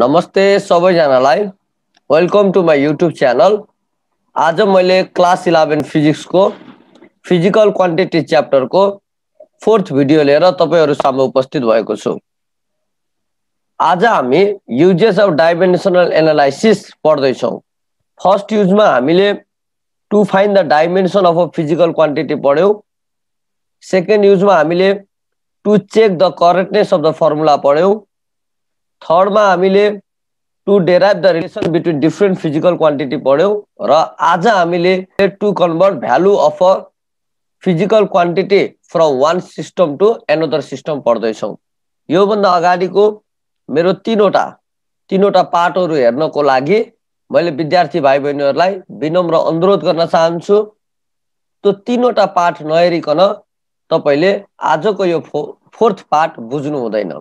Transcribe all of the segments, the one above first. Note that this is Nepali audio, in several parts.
नमस्ते सबैजनालाई welcome to my YouTube channel आज मैले क्लास इलेभेन फिजिक्सको फिजिकल क्वान्टिटी च्याप्टरको फोर्थ भिडियो लिएर तपाईँहरू सामु उपस्थित भएको छु आज हामी युजेस अफ डाइमेन्सनल एनालाइसिस पढ्दैछौँ फर्स्ट युजमा हामीले to find the dimension of a physical quantity पढ्यौँ सेकेन्ड युजमा हामीले to check the correctness of the formula पढ्यौँ थर्डमा हामीले to derive the relation between different physical quantity पढ्यौँ र आज हामीले to convert value of a physical quantity from one system to another system पढ्दैछौँ योभन्दा अगाडिको मेरो तिनवटा तिनवटा पार्टहरू हेर्नको लागि मैले विद्यार्थी भाइ बहिनीहरूलाई विनम्र अनुरोध गर्न चाहन्छु त्यो तिनवटा पाठ नहेरिकन तपाईँले आजको यो फो फोर्थ पार्ट बुझ्नु हुँदैन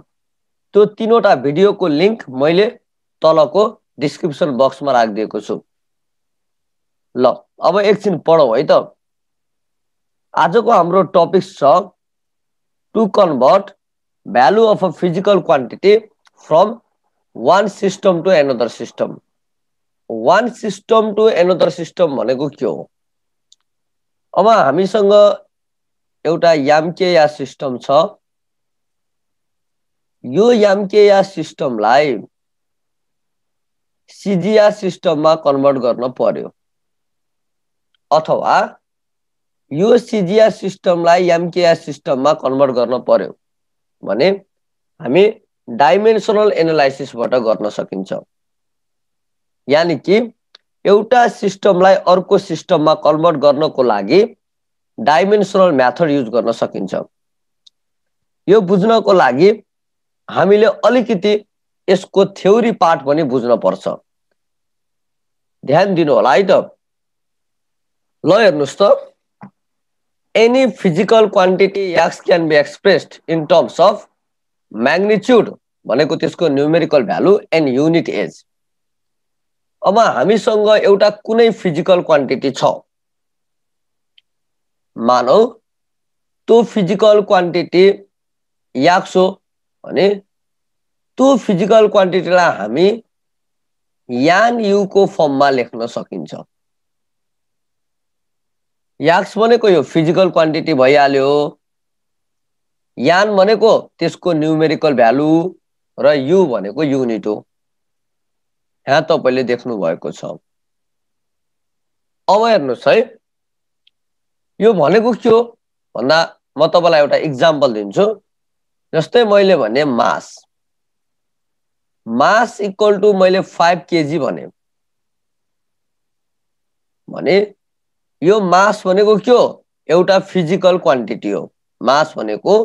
त्यो तिनवटा भिडियोको लिङ्क मैले तलको डिस्क्रिप्सन बक्समा राखिदिएको छु ल अब एकछिन पढौँ है त आजको हाम्रो टपिक छ to convert value of a physical quantity from one system to another system one system to another system भनेको के हो अब हामीसँग एउटा यामके या सिस्टम छ यो याम्केया सिस्टमलाई सिजिया सिस्टममा कन्भर्ट गर्न पर्यो अथवा यो सिजिया सिस्टमलाई याम्केया सिस्टममा कन्भर्ट गर्न पर्यो भने हामी डाइमेन्सनल एनालाइसिसबाट गर्न सकिन्छ यानि कि एउटा सिस्टमलाई अर्को सिस्टममा कन्भर्ट गर्नको लागि डाइमेन्सनल म्याथड युज गर्न सकिन्छ यो बुझ्नको लागि हामीले अलिकति यसको थ्योरी पार्ट पनि बुझ्न पर्छ ध्यान दिनु होला है त ल हेर्नुहोस् त any physical quantity X can be expressed in terms of magnitude भनेको त्यसको numerical value and unit as अब हामीसँग एउटा कुनै फिजिकल क्वान्टिटी छ मानौ त्यो फिजिकल क्वान्टिटी याक्स हो भने त्यो फिजिकल क्वान्टिटीलाई हामी यान युको फर्ममा लेख्न सकिन्छ याक्स भनेको यो फिजिकल क्वान्टिटी भइहाल्यो यान भनेको त्यसको न्युमेरिकल भ्यालु र यु भनेको युनिट हो यहाँ तपाईँले देख्नु भएको छ अब हेर्नुहोस् है यो भनेको के हो भन्दा म तपाईँलाई एउटा इक्जाम्पल दिन्छु जस्तै मैले भने मास मास इक्वल टु मैले फाइभ केजी भने भने यो मास भनेको के हो एउटा फिजिकल क्वान्टिटी हो मास भनेको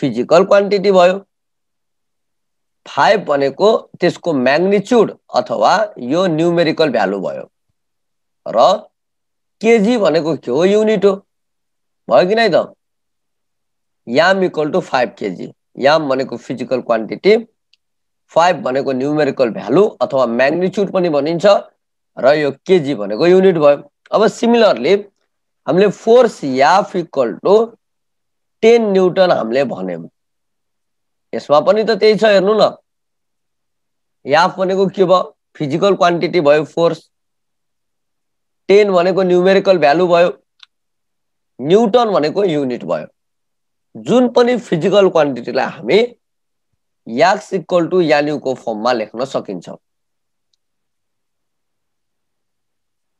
फिजिकल क्वान्टिटी भयो फाइभ भनेको त्यसको म्याग्निच्युड अथवा यो न्युमेरिकल भ्यालु भयो र केजी भनेको के हो युनिट हो भयो कि नै त M equal to five K G M भनेको फिजिकल क्वान्टिटी फाइभ भनेको न्युमेरिकल भ्यालु अथवा म्याग्निच्युड पनि भनिन्छ र यो केजी भनेको युनिट भयो अब सिमिलरली हामीले force F equal to ten newton हामीले भन्यौँ यसमा पनि त त्यही छ हेर्नु न याफ भनेको के भयो फिजिकल क्वान्टिटी भयो फोर्स टेन भनेको न्युमेरिकल भ्यालु भयो न्युटन भनेको युनिट भयो जुन पनि फिजिकल क्वान्टिटीलाई हामी याक्स इक्वल टु यान्युको फर्ममा लेख्न सकिन्छ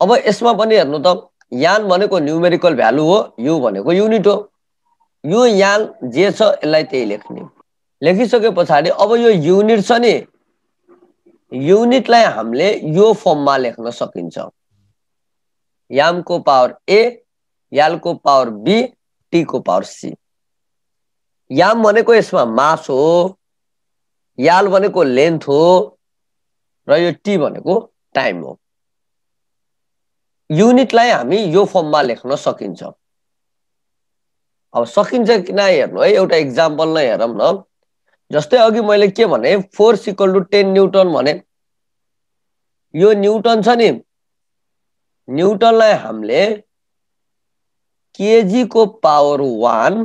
अब यसमा पनि हेर्नु त यान भनेको न्युमेरिकल भ्यालु हो यु भनेको युनिट हो यो यान जे छ यसलाई त्यही लेख्ने लेखिसके पछाडि अब यो युनिट छ नि युनिटलाई हामीले यो फर्ममा लेख्न सकिन्छ यामको पावर ए यालको पावर बी टीको पावर सी याम भनेको यसमा मास हो याल भनेको लेन्थ हो र यो टी भनेको टाइम हो युनिटलाई हामी यो फर्ममा लेख्न सकिन्छ अब सकिन्छ कि किन हेर्नु है एउटा इक्जाम्पल नै हेरौँ न जस्तै अघि मैले के भने force equal to ten newton भने यो न्युटन छ नि न्युटनलाई हामीले केजीको पावर वान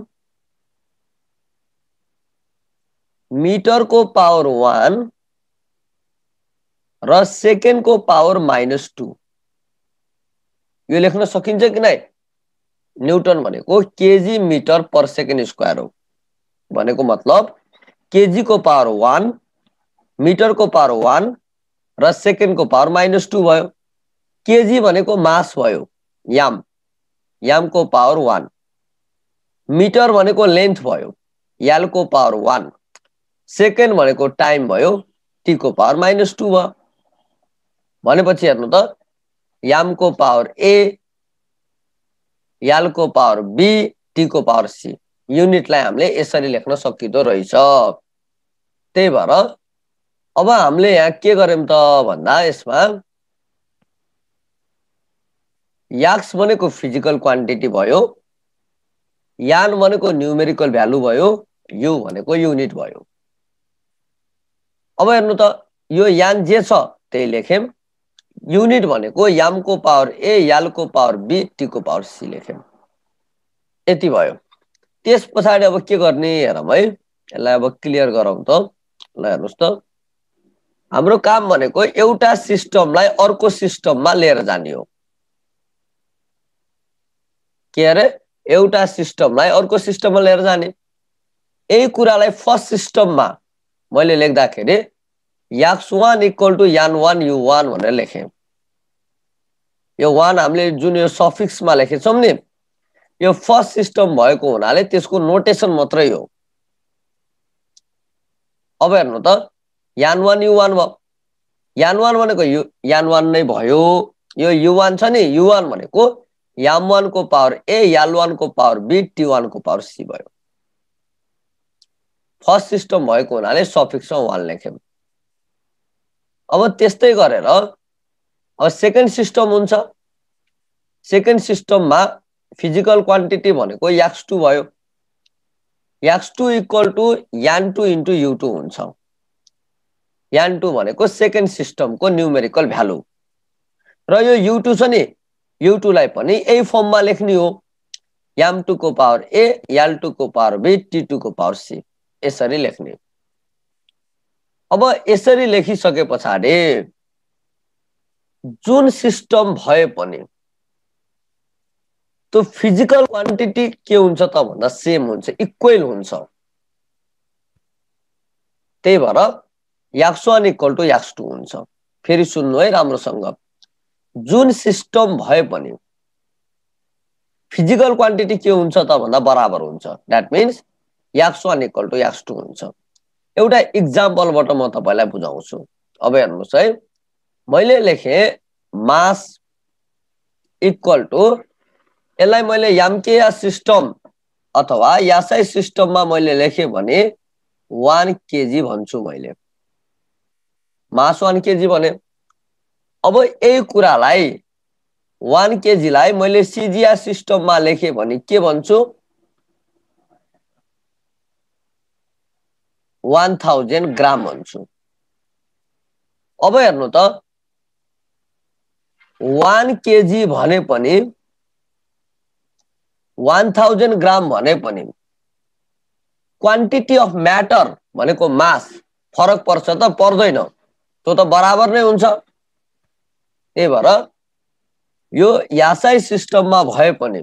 मिटरको पावर वान र सेकेन्डको पावर माइनस टू यो लेख्न सकिन्छ कि नै न्युटन भनेको K G metre per second square हो भनेको मतलब केजीको पावर वान मिटरको पावर वान र सेकेन्डको पावर माइनस टू भयो केजी भनेको मास भयो याम यामको पावर वान मिटर भनेको लेन्थ भयो यालको पावर वान सेकेन्ड भनेको टाइम भयो टीको पावर माइनस टू भयो भनेपछि हेर्नु त यामको पावर ए यालको पावर बी टीको पावर सी युनिटलाई हामीले यसरी लेख्न सकिँदो रहेछ त्यही भएर अब हामीले यहाँ के गर्यौँ त भन्दा यसमा याक्स भनेको फिजिकल क्वान्टिटी भयो यान भनेको न्युमेरिकल भ्यालु भयो यु भनेको युनिट भयो अब हेर्नु त यो यान जे छ त्यही लेखेम युनिट भनेको यामको पावर ए यालको पावर बी टीको पावर सी लेखेम यति भयो त्यस पछाडि अब के गर्ने हेरौँ है यसलाई अब क्लियर गरौँ त ल हेर्नुहोस् त हाम्रो काम भनेको एउटा सिस्टमलाई अर्को सिस्टममा लिएर जाने हो के अरे एउटा सिस्टमलाई अर्को सिस्टममा लिएर जाने यही कुरालाई फर्स्ट सिस्टममा मैले लेख्दाखेरि X one equal to N one U one भनेर लेखेँ यो वान हामीले जुन यो सफिक्समा लेखेछौँ नि यो फर्स्ट सिस्टम भएको हुनाले त्यसको नोटेसन मात्रै हो अब हेर्नु त यान वान यु वान भयो यान वान भनेको यु यान वान नै भयो यो यु छ नि यु वान भनेको याम वानको पावर ए याल वानको पावर बी टी वानको पावर सी भयो फर्स्ट सिस्टम भएको हुनाले सफिक्समा वान लेख्यौँ अब त्यस्तै गरेर अब सेकेन्ड सिस्टम हुन्छ सेकेन्ड सिस्टममा फिजिकल क्वान्टिटी भनेको याक्स टू भयो X two equal to N two into U two हुन्छ यान टू भनेको सेकेन्ड सिस्टमको न्युमेरिकल भ्यालु र यो यु टू छ नि यु टूलाई पनि यही फर्ममा लेख्ने हो याम टूको पावर ए याल टूको पावर बी टी टूको पावर सी यसरी लेख्ने अब यसरी लेखिसके पछाडि जुन सिस्टम भए पनि त्यो फिजिकल क्वान्टिटी के हुन्छ त भन्दा सेम हुन्छ इक्वेल हुन्छ त्यही भएर X one equal to X two हुन्छ फेरि सुन्नु है राम्रोसँग जुन सिस्टम भए पनि फिजिकल क्वान्टिटी के हुन्छ त भन्दा बराबर हुन्छ that means X one equal to X two हुन्छ एउटा इक्जाम्पलबाट म तपाईँलाई बुझाउँछु अब हेर्नुहोस् है मैले लेखेँ मास इक्वल टु यसलाई मैले याम्केया सिस्टम अथवा यासाई सिस्टममा मैले लेखेँ भने वान केजी भन्छु मैले मास वान केजी भने अब यही कुरालाई वान केजीलाई मैले सिजिया सिस्टममा लेखेँ भने के भन्छु वान थाउजन्ड ग्राम भन्छु अब हेर्नु त वान केजी भने पनि वान थाउजन्ड ग्राम भने पनि क्वान्टिटी अफ म्याटर भनेको मास फरक पर्छ त पर्दैन त्यो त बराबर नै हुन्छ त्यही भएर यो यासाई सिस्टममा भए पनि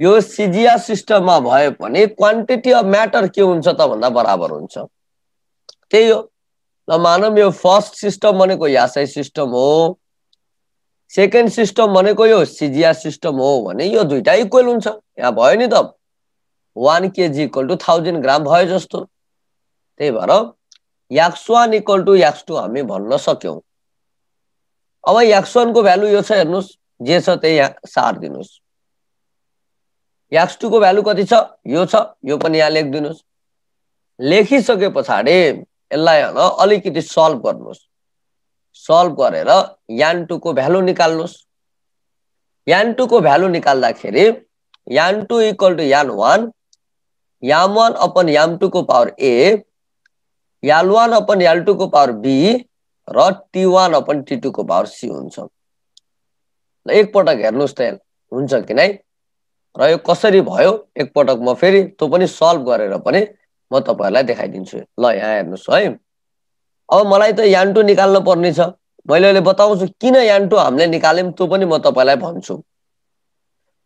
यो सिजिया सिस्टममा भयो भने क्वान्टिटी अफ म्याटर के हुन्छ त भन्दा बराबर हुन्छ त्यही हो ल मानौँ यो फर्स्ट सिस्टम भनेको यासाई सिस्टम हो सेकेन्ड सिस्टम भनेको यो सिजिया सिस्टम हो भने यो दुइटा इक्वल हुन्छ यहाँ भयो नि त one K G equal to thousand gram भयो जस्तो त्यही भएर X one equal to X two हामी भन्न सक्यौँ अब याक्स वानको भ्यालु यो छ हेर्नुहोस् जे छ त्यही यहाँ सारिदिनुहोस् एक्स टूको भ्यालु कति छ यो छ यो पनि यहाँ लेखिदिनुहोस् लेखिसके पछाडि यसलाई अलिकति सल्भ गर्नुहोस् सल्भ गरेर यान टूको भ्यालु निकाल्नुहोस् यान टूको भ्यालु निकाल्दाखेरि N two equal to N one M one upon M टूको power A L one upon L टूको पावर बी र टी वान अपन टी टूको पावर सी हुन्छ एकपटक हेर्नुहोस् त हुन्छ कि नै र यो कसरी भयो एकपटक म फेरि त्यो पनि सल्भ गरेर पनि म तपाईँहरूलाई देखाइदिन्छु ल यहाँ हेर्नुहोस् है अब मलाई त यान्टो निकाल्नु पर्ने छ मैले अहिले बताउँछु किन यान्टो हामीले निकाल्यौँ त्यो पनि म तपाईँलाई भन्छु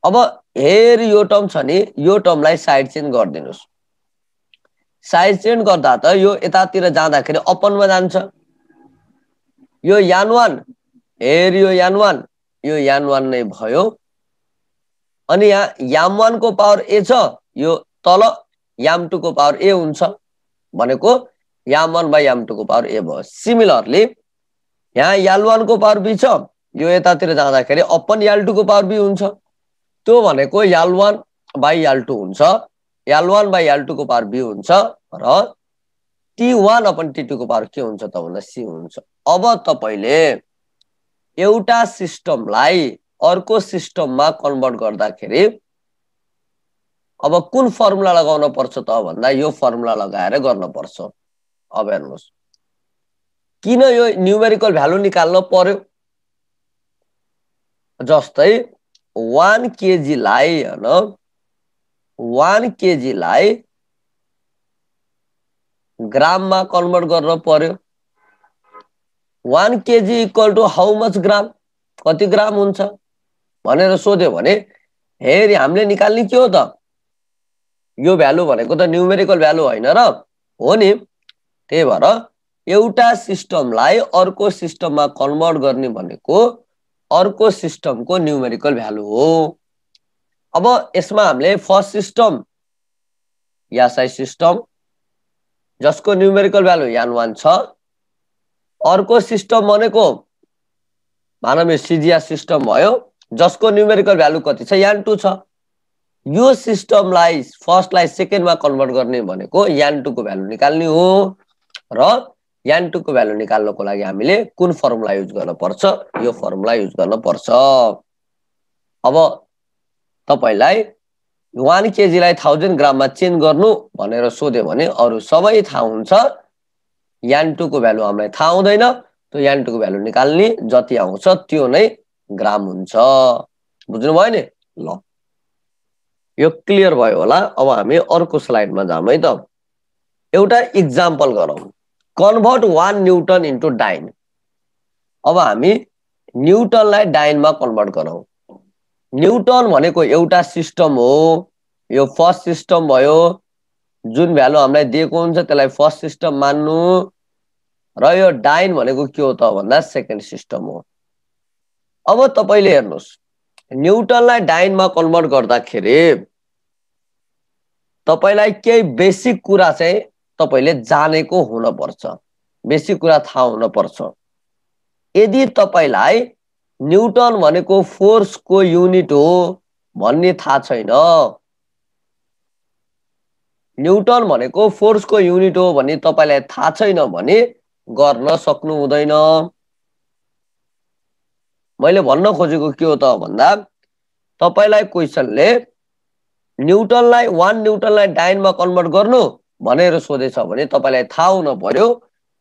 अब हेर यो टर्म छ नि यो टर्मलाई साइड चेन्ज गरिदिनुहोस् साइड चेन्ज गर्दा त यो यतातिर जाँदाखेरि अपनमा जान्छ यो यान वान हेर यो यान वान यो यान वान नै भयो अनि यहाँ याम वानको पावर ए छ यो तल याम टूको पावर ए हुन्छ भनेको याम वान बाई याम टूको पावर ए भयो सिमिलरली यहाँ याल वानको पावर बी छ यो यतातिर जाँदाखेरि अपन याल टूको पावर बी हुन्छ त्यो भनेको याल वान बाई याल टू हुन्छ याल वान बाई याल टूको पावर बी हुन्छ र टी वान अपन टी टूको पावर के हुन्छ त भन्दा सी हुन्छ अब तपाईँले एउटा सिस्टमलाई अर्को सिस्टममा कन्भर्ट गर्दाखेरि अब कुन फर्मुला लगाउन पर्छ त भन्दा यो फर्मुला लगाएर गर्न पर्छ अब हेर्नुहोस् किन यो न्युमेरिकल भ्यालु निकाल्न पर्यो जस्तै वान केजीलाई होइन वान केजीलाई ग्राममा कन्भर्ट गर्न पर्यो one K G equal to how much gram कति ग्राम हुन्छ भनेर सोध्यो भने हेरी हामीले निकाल्ने के हो त यो भ्यालु भनेको त न्युमेरिकल भ्यालु होइन र हो नि त्यही भएर एउटा सिस्टमलाई अर्को सिस्टममा कन्भर्ट गर्ने भनेको अर्को सिस्टमको न्युमेरिकल भ्यालु हो अब यसमा हामीले फर्स्ट सिस्टम या साइज सिस्टम जसको न्युमेरिकल भ्यालु यान वान छ अर्को सिस्टम भनेको मानव सिजिया सिस्टम भयो जसको न्युमेरिकल भ्यालु कति छ यान टू छ यो सिस्टमलाई फर्स्टलाई सेकेन्डमा कन्भर्ट गर्ने भनेको यान टूको भ्यालु निकाल्ने हो र यान टूको भ्यालु निकाल्नको लागि हामीले कुन फर्मुला युज गर्नुपर्छ यो फर्मुला युज गर्नुपर्छ अब तपाईँलाई वान केजीलाई थाउजन्ड ग्राममा चेन्ज गर्नु भनेर सोध्यो भने अरू सबै थाहा हुन्छ यान टूको भ्यालु हामीलाई थाहा हुँदैन त्यो यान टूको भ्यालु निकाल्ने जति आउँछ त्यो नै ग्राम हुन्छ बुझ्नु भयो नि ल यो क्लियर भयो होला अब हामी अर्को स्लाइडमा जाऊँ है त एउटा इक्जाम्पल गरौँ कन्भर्ट वान न्युटन इन्टु डाइन अब हामी न्युटनलाई डाइनमा कन्भर्ट गरौँ न्युटन भनेको एउटा सिस्टम हो यो फर्स्ट सिस्टम भयो जुन भ्यालु हामीलाई दिएको हुन्छ त्यसलाई फर्स्ट सिस्टम मान्नु र यो डाइन भनेको के हो त भन्दा सेकेन्ड सिस्टम हो अब तपाईँले हेर्नुहोस् न्युटनलाई डाइनमा कन्भर्ट गर्दाखेरि तपाईँलाई केही बेसिक कुरा चाहिँ तपाईँले जानेको हुनपर्छ बेसिक कुरा थाहा हुनपर्छ यदि तपाईँलाई न्युटन भनेको फोर्सको युनिट हो भन्ने थाहा छैन न्युटन भनेको फोर्सको युनिट हो भन्ने तपाईँलाई थाहा छैन भने गर्न सक्नु हुँदैन मैले भन्न खोजेको के हो त भन्दा तपाईँलाई क्वेसनले न्युटनलाई वान न्युटनलाई डाइनमा कन्भर्ट गर्नु भनेर सोधेछ भने तपाईँलाई थाहा हुन पर्यो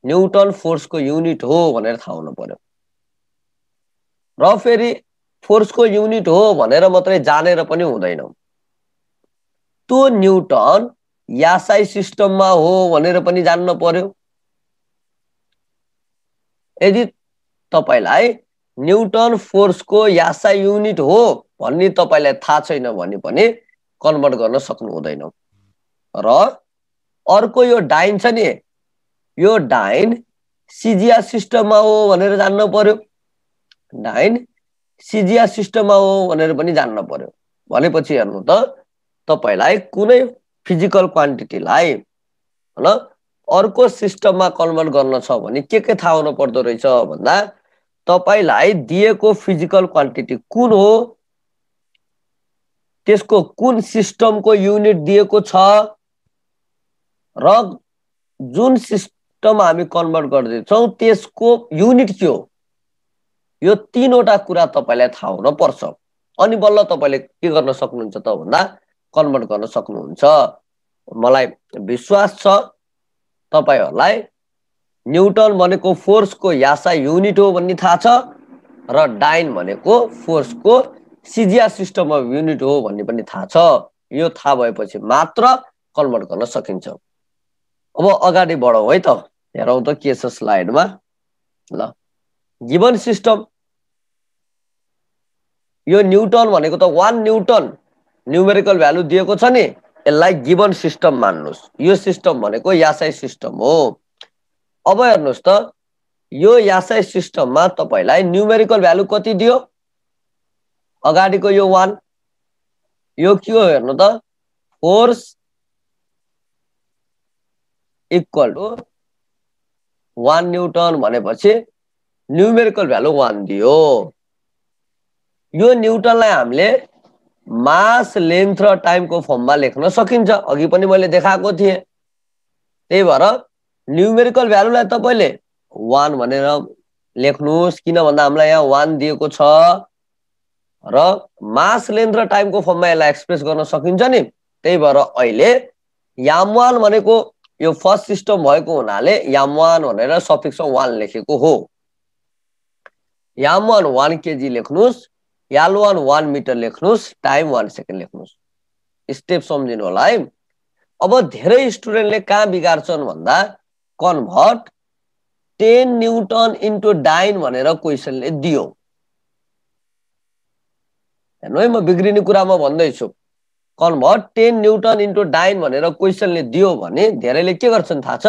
न्युटन फोर्सको युनिट हो भनेर थाहा हुनु पर्यो र फेरि फोर्सको युनिट हो भनेर मात्रै जानेर पनि हुँदैन त्यो न्युटन यासाई सिस्टममा हो भनेर पनि जान्न पर्यो यदि तपाईँलाई न्युटन फोर्सको यासा युनिट हो भन्ने तपाईँलाई थाहा छैन भने पनि कन्भर्ट गर्न सक्नु हुँदैन र अर्को यो डाइन छ नि यो डाइन सिजिया सिस्टममा हो भनेर जान्न पर्यो डाइन सिजिया सिस्टममा हो भनेर पनि जान्न पर्यो भनेपछि हेर्नु त तपाईँलाई कुनै फिजिकल क्वान्टिटीलाई होइन अर्को सिस्टममा कन्भर्ट गर्न छ भने के के थाहा हुनु पर्दो रहेछ भन्दा तपाईँलाई दिएको फिजिकल क्वान्टिटी कुन हो त्यसको कुन सिस्टमको युनिट दिएको छ र जुन सिस्टम हामी कन्भर्ट गर्दैछौँ त्यसको युनिट के हो यो तिनवटा कुरा तपाईँलाई थाहा हुनपर्छ अनि बल्ल तपाईँले के गर्न सक्नुहुन्छ त भन्दा कन्भर्ट गर्न सक्नुहुन्छ मलाई विश्वास छ तपाईँहरूलाई न्युटन भनेको फोर्सको यासा युनिट हो भन्ने थाहा छ र डाइन भनेको फोर्सको सिजिया सिस्टम अफ युनिट हो भन्ने पनि थाहा छ यो थाहा भएपछि मात्र कन्भर्ट गर्न सकिन्छ अब अगाडि बढौँ है त हेरौँ त के छ स्लाइडमा ल गिभन सिस्टम यो न्युटन भनेको त वान न्युटन न्युमेरिकल भ्यालु दिएको छ नि यसलाई गिभन सिस्टम मान्नुहोस् यो सिस्टम भनेको यासाई सिस्टम हो अब हेर्नुहोस् त यो यासाई सिस्टममा तपाईँलाई न्युमेरिकल भ्यालु कति दियो अगाडिको यो वान यो के हो हेर्नु त force equal to one newton भनेपछि न्युमेरिकल भ्यालु वान दियो यो न्युटनलाई हामीले मास लेन्थ र टाइमको फर्ममा लेख्न सकिन्छ अघि पनि मैले देखाएको थिएँ त्यही भएर न्युमेरिकल भ्यालुलाई तपाईँले वान भनेर लेख्नुहोस् किन भन्दा हामीलाई यहाँ वान दिएको छ र मास लेन्थ र टाइमको फर्ममा यसलाई एक्सप्रेस गर्न सकिन्छ नि त्यही भएर अहिले याम वान भनेको यो फर्स्ट सिस्टम भएको हुनाले याम वान भनेर सफिक्स वान लेखेको हो याम वान वान केजी लेख्नुहोस् याल वान वान मिटर लेख्नुहोस् टाइम वान सेकेन्ड लेख्नुहोस् स्टेप सम्झिनु होला है अब धेरै स्टुडेन्टले कहाँ बिगार्छन् भन्दा कन्भर्ट टेन न्युटन इन्टु डाइन भनेर क्वेसनले दियो हेर्नु है म बिग्रिने कुरामा भन्दैछु कन्भर्ट टेन न्युटन इन्टु डाइन भनेर क्वेसनले दियो भने धेरैले के गर्छन् थाहा छ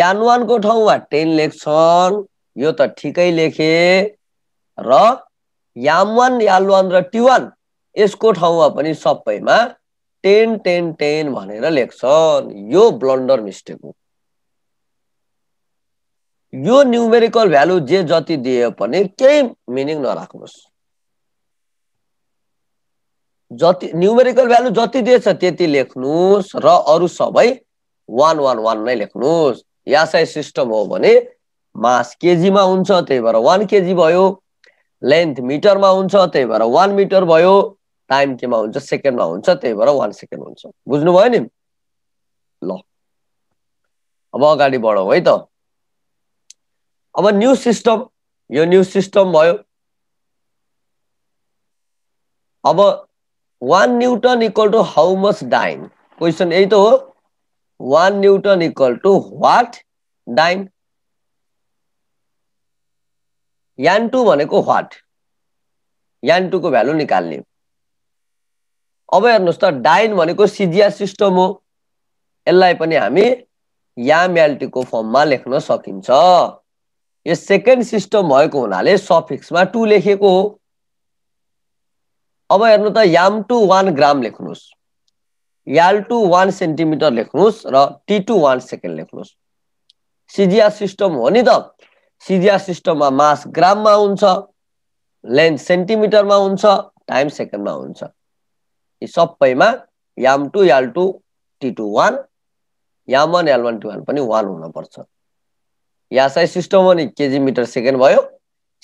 यान वानको ठाउँमा टेन लेख्छन् यो त ठिकै लेखे र याम वान याल वान र टी वान यसको ठाउँमा पनि सबैमा टेन टेन टेन भनेर लेख्छन् यो ब्लन्डर मिस्टेक हो यो न्युमेरिकल भ्यालु जे जति दिए पनि केही मिनिङ नराख्नुहोस् जति न्युमेरिकल भ्यालु जति दिएछ त्यति लेख्नुहोस् र अरू सबै वान वान वान नै लेख्नुहोस् यासाइ सिस्टम हो भने मास केजीमा हुन्छ त्यही भएर वान केजी भयो लेन्थ मिटरमा हुन्छ त्यही भएर वान मिटर भयो टाइम केमा हुन्छ सेकेन्डमा हुन्छ त्यही भएर वान सेकेन्ड हुन्छ बुझ्नुभयो नि ल अब अगाडि बढौँ है त अब न्यू सिस्टम यो न्यु सिस्टम भयो अब one newton equal to how much dyne question यही त हो one newton equal to what dyne N two भनेको वाट यान टूको भ्यालु निकाल्ने अब हेर्नुहोस् त डाइन भनेको सिजिया सिस्टम हो यसलाई पनि हामी याम्याल्टीको फर्ममा लेख्न सकिन्छ यो सेकेन्ड सिस्टम भएको हुनाले सफिक्समा टु लेखेको हो अब हेर्नु त याम टु वान ग्राम लेख्नुहोस् याल टु वान सेन्टिमिटर लेख्नुहोस् र टी टु वान सेकेन्ड लेख्नुहोस् सिजिया सिस्टम हो नि त सिजिया सिस्टममा मास ग्राममा हुन्छ लेन्थ सेन्टिमिटरमा हुन्छ टाइम सेकेन्डमा हुन्छ यी सबैमा M two L two T two one M one L one two one पनि वान हुनुपर्छ यासाई सिस्टम भने केजी मिटर सेकेन्ड भयो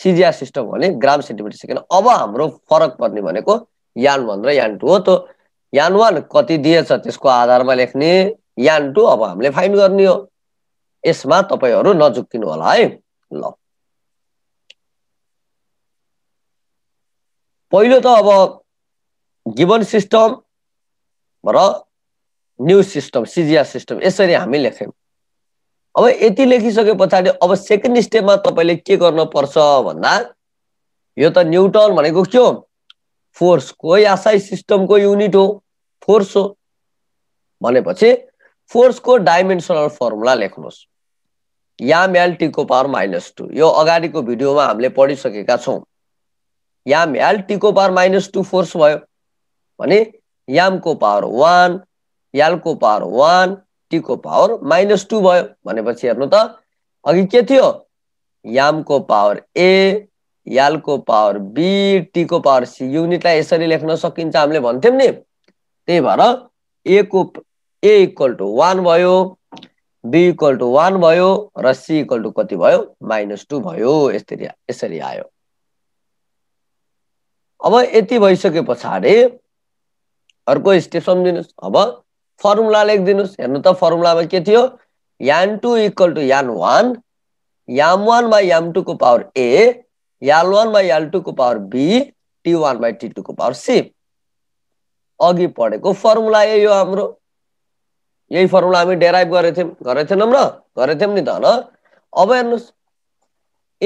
सिजिआर सिस्टम भने ग्राम सेन्टिमिटर सेकेन्ड अब हाम्रो फरक पर्ने भनेको यान वान र यान टू हो त यान वान कति दिएछ त्यसको आधारमा लेख्ने यान टू अब हामीले फाइन गर्ने हो यसमा तपाईँहरू नझुक्किनु होला है ल पहिलो त अब गिबन सिस्टम र न्यु सिस्टम सिजिआर सिस्टम यसरी हामी लेख्यौँ अब यति लेखिसके पछाडि अब सेकेन्ड स्टेपमा तपाईँले के गर्नुपर्छ भन्दा यो त न्युटन भनेको के हो फोर्स कोही सिस्टमको युनिट हो फोर्स हो भनेपछि फोर्सको डाइमेन्सनल फर्मुला लेख्नुहोस् याम एल टीको पावर माइनस टू यो अगाडिको भिडियोमा हामीले पढिसकेका छौँ याम एल टीको पावर माइनस टू फोर्स भयो भने यामको पावर वान यालको पावर वान टीको पावर माइनस टू भयो भनेपछि हेर्नु त अघि के थियो यामको पावर ए यालको पावर बी टीको पावर सी युनिटलाई यसरी लेख्न सकिन्छ हामीले भन्थ्यौँ नि त्यही भएर ए को ए इक्वल टु वान भयो बी इक्वल टु वान भयो र सी इक्वल टु कति भयो माइनस टू भयो यसरी यसरी आयो अब यति भइसके पछाडि अर्को स्टेप सम्झिनुहोस् अब फर्मुला लेखिदिनुहोस् हेर्नु त फर्मुलामा के थियो N two equal to N one M one by M टूको power A L one by L टूको power B T one by T टूको पावर सी अघि पढेको फर्मुला यही हो हाम्रो यही फर्मुला हामी डेराइभ गरेको थियौँ गरेको थिएनौँ न गरेको थियौँ नि त न अब हेर्नुहोस्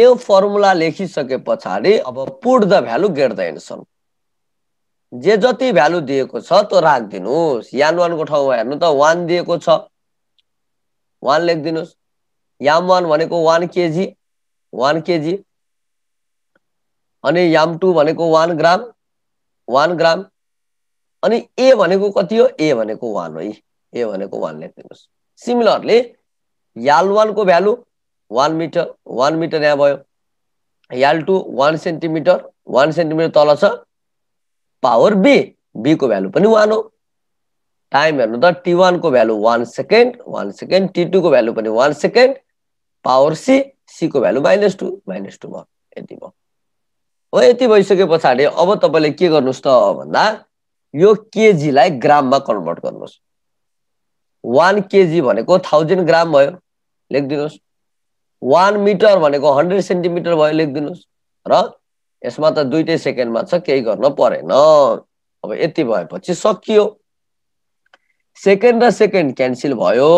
यो फर्मुला लेखिसके पछाडि अब put the value get the answer जे जति भ्यालु दिएको छ त्यो राखिदिनुहोस् यान वानको ठाउँमा हेर्नु त वान दिएको छ वान लेखिदिनुहोस् याम वान भनेको वान केजी वान केजी अनि याम टू भनेको वान ग्राम वान ग्राम अनि ए भनेको कति हो ए भनेको वान है ए भनेको वान लेखिदिनुहोस् सिमिलरली याल वानको value one metre one metre यहाँ भयो L two one centimetre one centimetre तल छ पावर बी बी को भ्यालु पनि वान हो टाइम हेर्नु त टी वानको value one second one second T टूको भ्यालु पनि वान सेकेन्ड पावर सी सीको value minus two minus two भयो यति भयो हो यति भइसके पछाडि अब तपाईँले के गर्नुहोस् त भन्दा यो केजीलाई ग्राममा कन्भर्ट गर्नुहोस् वान केजी भनेको थाउजन्ड ग्राम भयो लेखिदिनुहोस् वान मिटर भनेको हन्ड्रेड सेन्टिमिटर भयो लेखिदिनुहोस् र यसमा त दुइटै सेकेन्डमा छ केही गर्न परेन अब यति भएपछि सकियो सेकेन्ड र सेकेन्ड क्यान्सिल भयो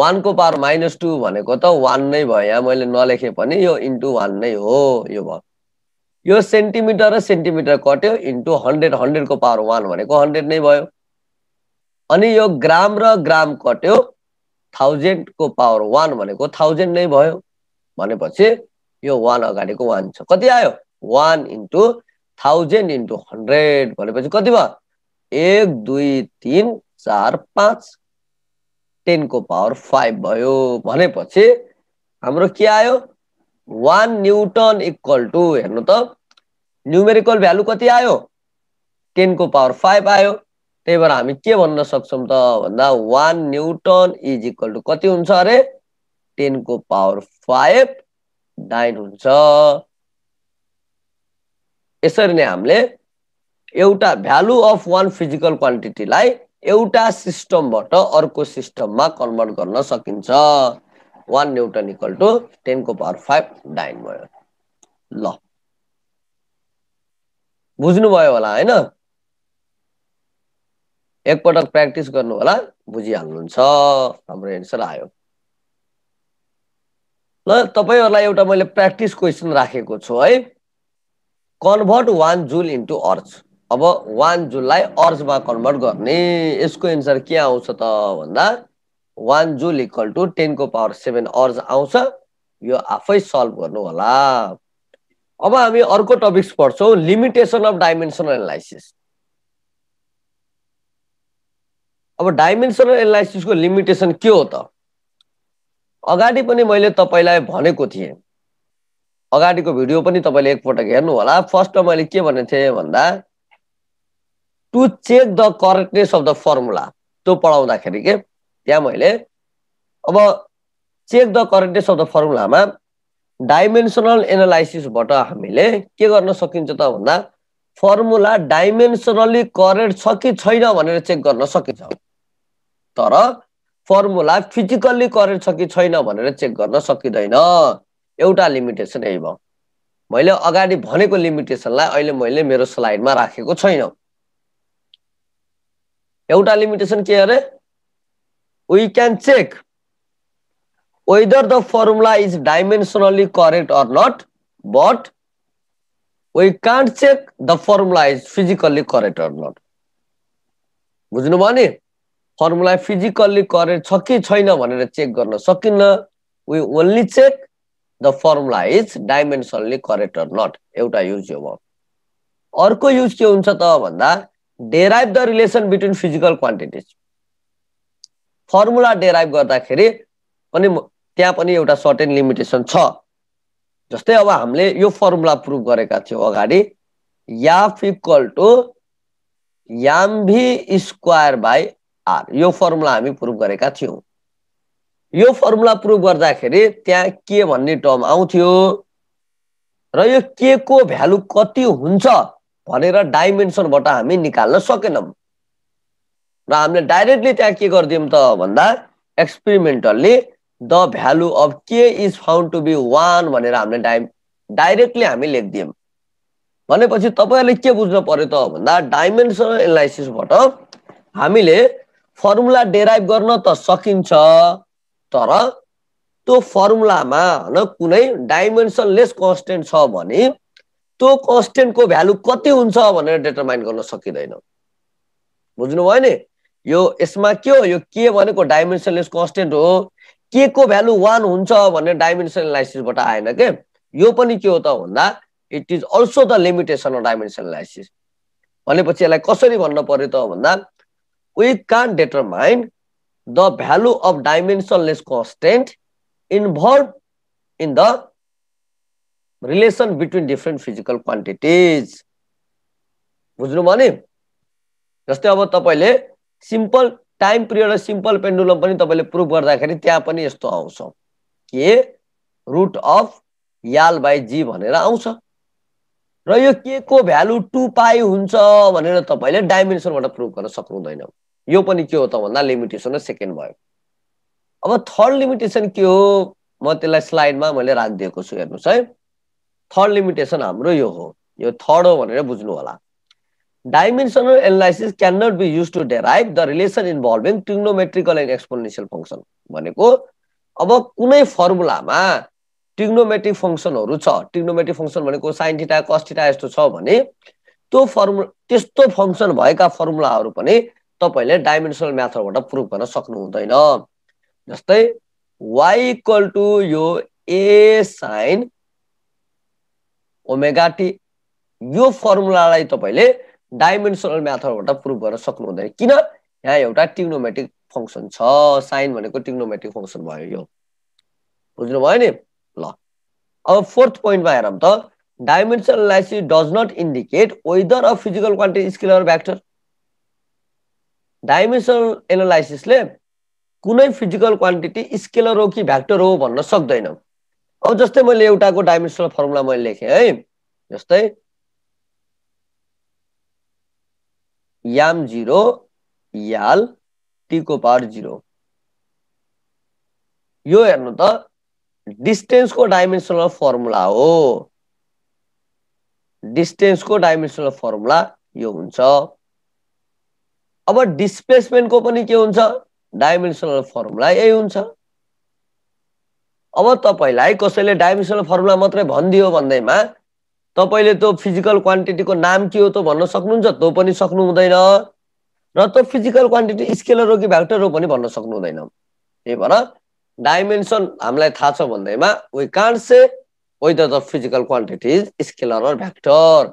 वानको पावर माइनस टू भनेको त वान नै भयो यहाँ मैले नलेखेँ पनि यो इन्टु वान नै हो यो भयो यो सेन्टिमिटर र सेन्टिमिटर कट्यो इन्टु हन्ड्रेड हन्ड्रेडको पावर वान भनेको हन्ड्रेड नै भयो अनि यो ग्राम र ग्राम कट्यो थाउजन्डको पावर वान भनेको थाउजन्ड नै भयो भनेपछि यो वान अगाडिको वान छ कति आयो one into thousand into hundred भनेपछि कति भयो एक दुई तिन चार पाँच टेनको पावर फाइभ भयो भनेपछि हाम्रो के आयो वान न्युटन इक्वल टु हेर्नु त न्युमेरिकल भ्यालु कति आयो टेनको पावर फाइभ आयो त्यही भएर हामी के भन्न सक्छौँ त भन्दा one newton is equal to कति हुन्छ अरे टेनको पावर फाइभ डाइन हुन्छ यसरी नै हामीले एउटा भ्यालु अफ वान फिजिकल क्वान्टिटीलाई एउटा सिस्टमबाट अर्को सिस्टममा कन्भर्ट गर्न सकिन्छ वान न्युटन इक्वल टु टेनको पावर फाइभ डाइन भयो ल बुझ्नुभयो होला होइन एकपटक प्र्याक्टिस गर्नु होला बुझिहाल्नुहुन्छ हाम्रो एन्सर आयो ल तपाईँहरूलाई एउटा मैले प्र्याक्टिस क्वेसन राखेको छु है कन्भर्ट वान जुल इन्टु अर्ज अब वान जुललाई अर्जमा कन्भर्ट गर्ने यसको एन्सर के आउँछ त भन्दा वान जुल इक्वल टु टेनको पावर सेभेन अर्ज आउँछ यो आफै सल्भ गर्नु होला अब हामी अर्को टपिक्स पढ्छौँ लिमिटेसन अफ डाइमेन्सनल एनालाइसिस अब डाइमेन्सनल एनालाइसिसको लिमिटेसन के हो त अगाडि पनि मैले तपाईँलाई भनेको थिएँ अगाडिको भिडियो पनि तपाईँले एकपटक हेर्नु होला फर्स्टमा मैले के भनेको थिएँ भन्दा to check the correctness of the formula त्यो पढाउँदाखेरि के त्यहाँ मैले अब check the correctness of the फर्मुलामा डाइमेन्सनल एनालाइसिसबाट हामीले के गर्न सकिन्छ त भन्दा फर्मुला डाइमेन्सनली करेक्ट छ कि छैन भनेर चेक गर्न सकिन्छ तर फर्मुला फिजिकल्ली करेक्ट छ कि छैन भनेर चेक गर्न सकिँदैन एउटा लिमिटेसन यही भयो मैले अगाडि भनेको लिमिटेसनलाई अहिले मैले मेरो स्लाइडमा राखेको छैन एउटा लिमिटेसन के अरे we can check whether the formula is dimensionally correct or not but we can't check the formula is physically correct or not बुझ्नुभयो नि फर्मुला फिजिकल्ली करेक्ट छ कि छैन भनेर चेक गर्न सकिन्न we only check the formula is dimensionally correct or not एउटा युज यो भयो अर्को युज के हुन्छ त भन्दा derive the relation between physical quantities formula derive गर्दाखेरि पनि त्यहाँ पनि एउटा सर्टेन लिमिटेसन छ जस्तै अब हामीले यो फर्मुला प्रुभ गरेका थियौँ अगाडि F equal to M V square by R यो फर्मुला हामी प्रुभ गरेका थियौँ यो फर्मुला प्रुभ गर्दाखेरि त्यहाँ के भन्ने टर्म आउँथ्यो र यो के को भ्यालु कति हुन्छ भनेर डाइमेन्सनबाट हामी निकाल्न सकेनौँ र हामीले डाइरेक्टली त्यहाँ के गरिदियौँ त भन्दा एक्सपेरिमेन्टल्ली द भ्यालु अफ के is found to be one भनेर हामीले डाइ डाइरेक्टली हामी लेखिदियौँ भनेपछि तपाईँहरूले के बुझ्नु पर्यो त भन्दा डाइमेन्सनल एनालाइसिसबाट हामीले फर्मुला डेराइभ गर्न त सकिन्छ तर त्यो फर्मुलामा होइन कुनै डाइमेन्सनलेस कन्सटेन्ट छ भने त्यो कन्सटेन्टको भ्यालु कति हुन्छ भनेर डिटरमाइन गर्न सकिँदैन बुझ्नु भयो नि यो यसमा के हो यो के भनेको डाइमेन्सनलेस कन्सटेन्ट हो के को भ्यालु वान हुन्छ भनेर डाइमेन्सन एनालाइसिसबाट आएन के यो पनि के हो त भन्दा it is also the limitation of dimension analysis भनेपछि यसलाई कसरी भन्न पर्यो त भन्दा we win determined the value of dimensionless constant involve in the relation between different physical quantities बुझ्नुभयो भने जस्तै अब तपाईँले सिम्पल टाइम पिरियड र सिम्पल पेन्डुलम पनि तपाईँले प्रुभ गर्दाखेरि त्यहाँ पनि यस्तो आउँछ के root of L by G भनेर आउँछ र यो के को भ्यालु टु पाई हुन्छ भनेर तपाईँले डाइमेन्सनबाट प्रुभ गर्न सक्नुहुँदैन यो पनि के हो त भन्दा लिमिटेसन र सेकेन्ड भयो अब थर्ड लिमिटेसन के हो म त्यसलाई स्लाइडमा मैले राखिदिएको छु हेर्नुहोस् है थर्ड लिमिटेसन हाम्रो यो हो यो थर्ड हो भनेर बुझ्नु होला dimensional analysis can not be use to derive the relation involving trigonometrical and exponential function भनेको अब कुनै फर्मुलामा टिग्नोमेट्रिक फङ्सनहरू छ टिग्नोमेट्रिक फङ्सन भनेको साइन कस्टिटा यस्तो छ भने त्यो फर्मुला त्यस्तो फङ्सन भएका फर्मुलाहरू पनि तपाईँले डाइमेन्सनल म्याथडबाट प्रुभ गर्न सक्नु हुँदैन जस्तै वाइ इक्वल टु यो ए साइन ओमेगाटी यो फर्मुलालाई तपाईँले डाइमेन्सनल म्याथडबाट प्रुभ गर्न सक्नु हुँदैन किन यहाँ एउटा टिग्नोमेट्रिक फङ्सन छ साइन भनेको टिग्नोमेट्रिक फङ्सन भयो यो बुझ्नुभयो नि अब फोर्थ पोइन्टमा हेरौँ त dimensional analysis does not indicate whether of physical quantity scalar or vector dimensional एनालाइसिसले कुनै फिजिकल क्वान्टिटी स्केलर हो कि भ्याक्टर हो भन्न सक्दैन अब जस्तै मैले एउटाको डाइमेन्सनल फर्मुला मैले लेखेँ है जस्तै याम जिरो याल टीको पावर जिरो यो हेर्नु त डिस्टेन्सको डाइमेन्सनल फर्मुला हो डिस्टेन्सको डाइमेन्सनल फर्मुला यो हुन्छ अब डिस्प्लेसमेन्टको पनि के हुन्छ डाइमेन्सनल फर्मुला यही हुन्छ अब तपाईँलाई कसैले डाइमेन्सनल फर्मुला मात्रै भनिदियो भन्दैमा तपाईँले त्यो फिजिकल क्वान्टिटीको नाम के हो त भन्न सक्नुहुन्छ त्यो पनि सक्नु हुँदैन र त्यो फिजिकल क्वान्टिटी स्केलर हो कि भ्याक्टर हो पनि भन्न सक्नु हुँदैन त्यही भएर डाइमेन्सन हामीलाई थाहा छ भन्दैमा we can't say whether the physical is scalar or vector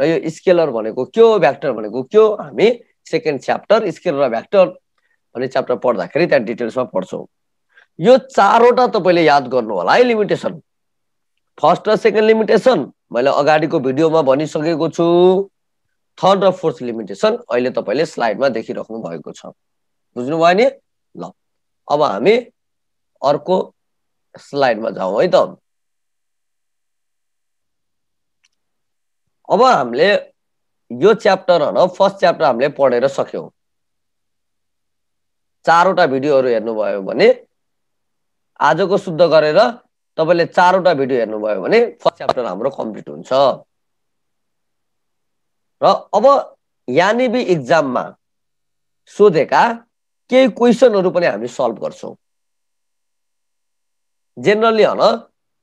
र यो स्केलर भनेको के हो भ्याक्टर भनेको के हो हामी सेकेन्ड च्याप्टर स्केलर र भ्याक्टर भन्ने च्याप्टर पढ्दाखेरि त्यहाँ डिटेल्समा पढ्छौँ यो चारवटा तपाईँले याद गर्नु होला है लिमिटेसन फर्स्ट र सेकेन्ड लिमिटेसन मैले अगाडिको भिडियोमा भनिसकेको छु थर्ड र फोर्थ लिमिटेसन अहिले तपाईँले स्लाइडमा देखिराख्नु भएको छ बुझ्नुभयो नि ल अब हामी अर्को स्लाइडमा जाउँ है त अब हामीले यो च्याप्टर होइन फर्स्ट च्याप्टर हामीले पढेर सक्यौँ चारवटा भिडियोहरू हेर्नुभयो भने आजको शुद्ध गरेर तपाईँले चारवटा भिडियो हेर्नुभयो भने फर्स्ट च्याप्टर हाम्रो कम्प्लिट हुन्छ र अब यहाँनिर इक्जाममा सोधेका केही क्वेसनहरू पनि हामी सल्भ गर्छौँ जेनरली होइन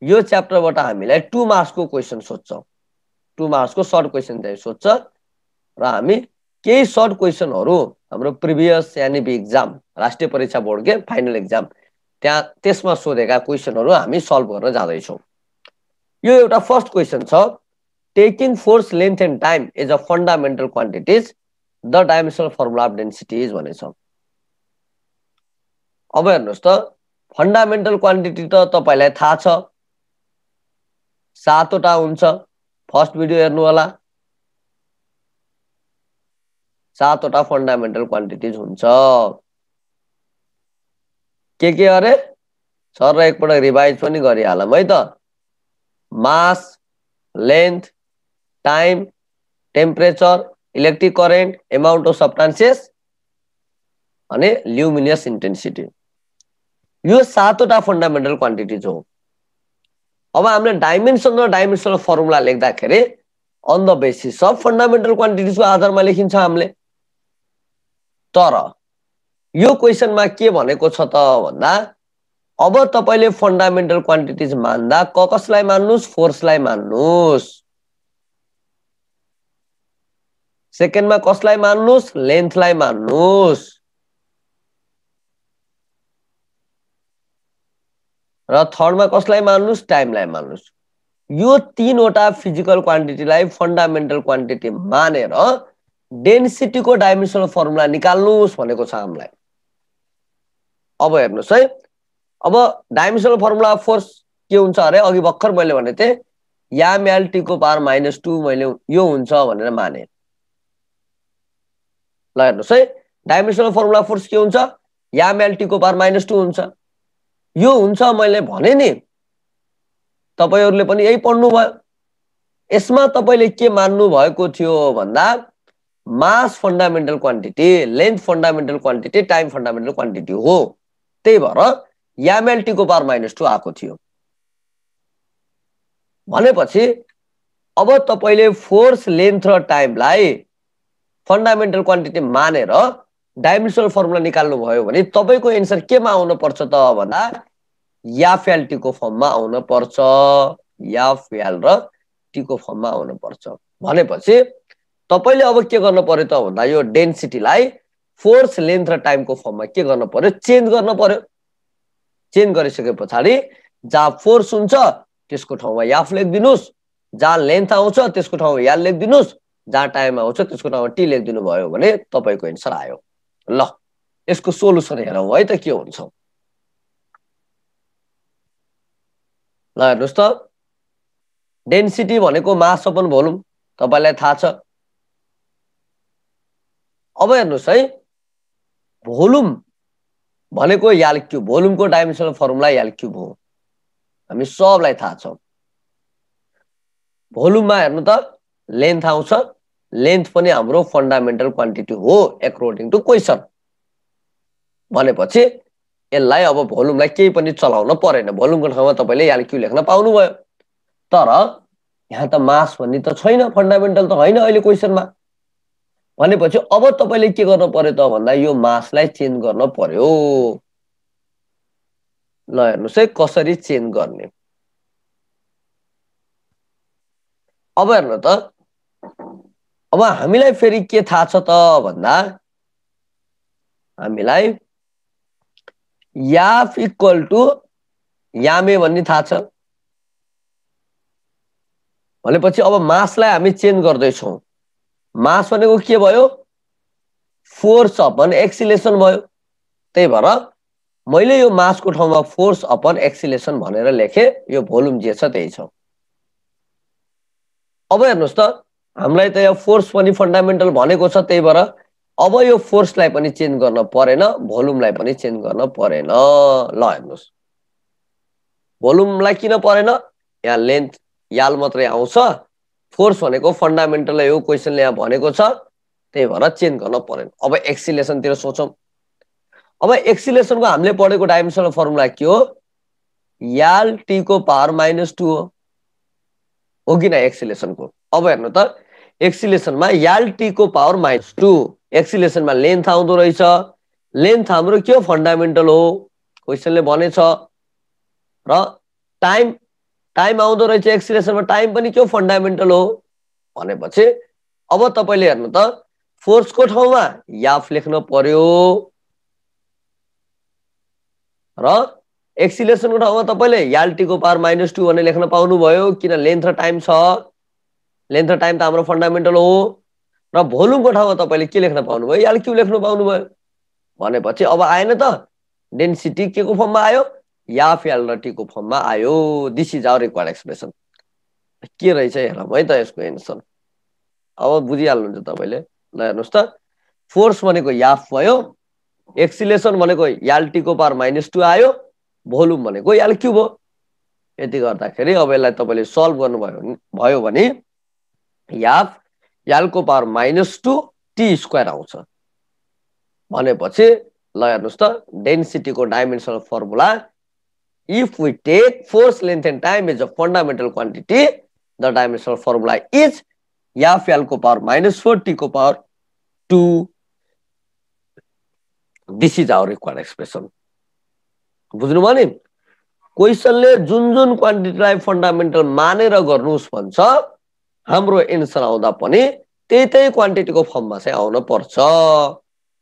यो च्याप्टरबाट हामीलाई टु मार्क्सको क्वेसन सोध्छौँ टु मार्क्सको सर्ट क्वेसन चाहिँ सोध्छ र हामी केही सर्ट क्वेसनहरू हाम्रो प्रिभियस यानि इक्जाम राष्ट्रिय परीक्षा बोर्डकै फाइनल इक्जाम त्यहाँ त्यसमा सोधेका क्वेसनहरू हामी सल्भ गर्न जाँदैछौँ यो एउटा फर्स्ट क्वेसन छ taking force length and time is a fundamental quantities the dimensional formula of density is भनेछ अब हेर्नुहोस् त फन्डामेन्टल क्वान्टिटी त तपाईँलाई थाहा छ सातवटा हुन्छ फर्स्ट भिडियो हेर्नु होला सातवटा फन्डामेन्टल क्वान्टिटिज हुन्छ के के अरे सर र एकपल्ट रिभाइज पनि गरिहालौँ है त mass length time temperature electric current amount of substances अनि ल्युमिनियस इन्टेन्सिटी यो सातवटा फन्डामेन्टल क्वान्टिटिज हो अब हामीले डाइमेन्सन र डाइमेन्सनल फर्मुला लेख्दाखेरि on the basis of fundamental क्वान्टिटिजको आधारमा लेखिन्छ हामीले तर यो क्वेसनमा के भनेको छ त भन्दा अब तपाईँले फन्डामेन्टल क्वान्टिटिज मान्दा क कसलाई मान्नुहोस् फोर्सलाई मान्नुहोस् सेकेन्डमा कसलाई मान्नुहोस् लेन्थलाई मान्नुहोस् र थर्डमा कसलाई मान्नुहोस् टाइमलाई मान्नुहोस् यो तिनवटा फिजिकल क्वान्टिटीलाई फन्डामेन्टल क्वान्टिटी मानेर डेन्सिटीको डाइमेन्सनल फर्मुला निकाल्नुहोस् भनेको छ हामीलाई अब हेर्नुहोस् है अब डाइमेन्सनल फर्मुला फोर्स के हुन्छ अरे अघि भर्खर मैले भनेको थिएँ यामएलटीको पावर माइनस टू मैले यो हुन्छ भनेर माने ल हेर्नुहोस् है डाइमेन्सनल फर्मुला फोर्स के हुन्छ यामएलटीको पावर माइनस टू हुन्छ यो हुन्छ मैले भने नि तपाईँहरूले पनि यही पढ्नु भयो यसमा तपाईँले के मान्नु भएको थियो भन्दा mass fundamental quantity length fundamental quantity time fundamental quantity हो त्यही भएर यामएलटीको पार माइनस टू आएको थियो भनेपछि अब तपाईँले फोर्स लेन्थ र टाइमलाई फन्डामेन्टल क्वान्टिटी मानेर डाइमेन्सनल फर्मुला निकाल्नुभयो भने तपाईँको एन्सर केमा आउनुपर्छ त भन्दा या फ्याल टीको फर्ममा आउन पर्छ या फ्याल र टीको फर्ममा आउन पर्छ भनेपछि तपाईँले अब के गर्नु पर्यो त भन्दा यो डेन्सिटीलाई फोर्स लेन्थ र टाइमको फर्ममा के गर्नु पर्यो चेन्ज गर्न पर्यो चेन्ज गरिसके पछाडि जहाँ फोर्स हुन्छ त्यसको ठाउँमा याफ लेखिदिनुहोस् जहाँ लेन्थ आउँछ त्यसको ठाउँमा याल लेखिदिनुहोस् जहाँ टाइम आउँछ त्यसको ठाउँमा टी लेखिदिनु भयो भने तपाईँको एन्सर आयो ल यसको सोलुसन हेरौँ है त के हुन्छ ल हेर्नुहोस् त डेन्सिटी भनेको मास अपन भोल्युम तपाईँलाई थाहा छ अब हेर्नुहोस् है भोल्युम भनेको याल क्युब भोल्युमको डाइमेन्सनल फर्मुला याल क्युब हो हामी सबलाई थाहा छ भोल्युममा हेर्नु त लेन्थ आउँछ लेन्थ पनि हाम्रो फन्डामेन्टल क्वान्टिटी हो एकोर्डिङ टु क्वेसन भनेपछि यसलाई अब भोल्युमलाई केही पनि चलाउन परेन भोल्युमको ठाउँमा तपाईँले यहाँले क्यु लेख्न पाउनुभयो तर यहाँ त मास भन्ने त छैन फन्डामेन्टल त होइन अहिले क्वेसनमा भनेपछि अब तपाईँले के गर्नु पर्यो त भन्दा यो मासलाई चेन्ज गर्न पर्यो ल हेर्नुहोस् है कसरी चेन्ज गर्ने अब हेर्नु त अब हामीलाई फेरि के थाहा छ त भन्दा हामीलाई याफ इक्वल टु यामे भन्ने थाहा छ भनेपछि अब मासलाई हामी चेन्ज गर्दैछौँ मास भनेको के भयो फोर्स अपन एक्सिलेसन भयो त्यही भएर मैले यो मासको ठाउँमा फोर्स अपन एक्सिलेसन भनेर लेखेँ यो भोल्युम जे छ त्यही छ अब हेर्नुहोस् त हामीलाई त यो फोर्स पनि फन्डामेन्टल भनेको छ त्यही भएर अब यो फोर्सलाई पनि चेन्ज गर्न परेन भोल्युमलाई पनि चेन्ज गर्न परेन ल हेर्नुहोस् भोल्युमलाई किन परेन यहाँ लेन्थ याल मात्रै आउँछ फोर्स भनेको फन्डामेन्टल हो क्वेसनले यहाँ भनेको छ त्यही भएर चेन्ज गर्न परेन अब एक्सिलेसनतिर सोचौँ अब एक्सिलेसनको हामीले पढेको डाइमेन्सनल फर्मुला के हो याल टीको पावर माइनस टू हो कि न एक्सिलेसनको अब हेर्नु त एक्सिलेसनमा याल टीको पावर माइनस टू एक्सिलेसनमा लेन्थ आउँदो रहेछ लेन्थ हाम्रो के हो फन्डामेन्टल हो क्वेसनले भनेछ र टाइम टाइम आउँदो रहेछ एक्सिलेसनमा टाइम पनि के फन्डामेन्टल हो भनेपछि अब तपाईँले हेर्नु त फोर्सको ठाउँमा याफ लेख्न पर्यो र एक्सिलेसनको ठाउँमा तपाईँले यालटीको पावर माइनस टू भनेर लेख्न पाउनुभयो किन लेन्थ र टाइम छ लेन्थ र टाइम त हाम्रो फन्डामेन्टल हो र भोल्युमको ठाउँमा तपाईँले के लेख्न पाउनुभयो या क्यु लेख्नु पाउनुभयो भनेपछि अब आएन त डेन्सिटी के को फर्ममा आयो या फ्याल र टीको फर्ममा आयो this is our require expression के रहेछ हेरौँ है त यसको एन्सर अब बुझिहाल्नुहुन्छ तपाईँले ल हेर्नुहोस् त फोर्स भनेको याफ भयो एक्सिलेसन भनेको यालटीको पार माइनस टू आयो भोल्युम भनेको याल क्यु भयो यति गर्दाखेरि अब यसलाई तपाईँले सल्भ गर्नुभयो भयो भने याफ यालको power minus two T square आउँछ भनेपछि ल हेर्नुहोस् त डेन्सिटीको dimensional formula if we take force length and time is a fundamental quantity the dimensional formula is F यालको पावर माइनस फोर टीको power two this is our required expression बुझ्नुभयो नि क्वेसनले जुन जुन क्वान्टिटीलाई फन्डामेन्टल मानेर गर्नुहोस् भन्छ हाम्रो एन्सर आउँदा पनि त्यही त्यही क्वान्टिटीको फर्ममा चाहिँ आउन पर्छ